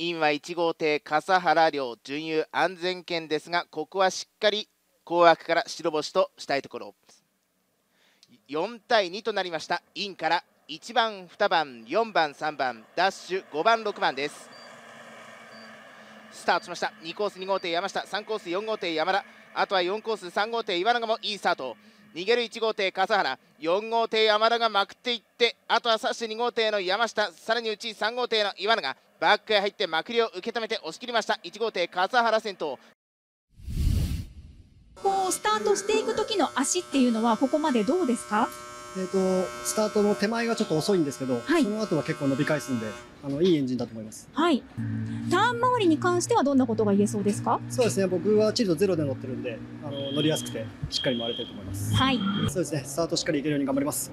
インは1号艇笠原亮準優安全圏ですがここはしっかり紅枠から白星としたいところ4対2となりましたインから1番2番4番3番ダッシュ5番6番ですスタートしました2コース2号艇山下3コース4号艇山田あとは4コース3号艇岩永もいいスタート逃げる1号艇笠原4号艇山田がまくっていってあとはさして2号艇の山下さらにうち3号艇の岩永バックへ入ってまくりを受け止めて押し切りました1号艇笠原先頭こうスタートしていく時の足っていうのはここまでどうですかえーと、スタートの手前がちょっと遅いんですけど、はい、その後は結構伸び返すんであのいいエンジンだと思います、はい、ターン周りに関してはどんなことが言えそうですかそうですね僕はチルドゼロで乗ってるんであの乗りやすくてしっかり回れてると思います、はい、そうですねスタートしっかりいけるように頑張ります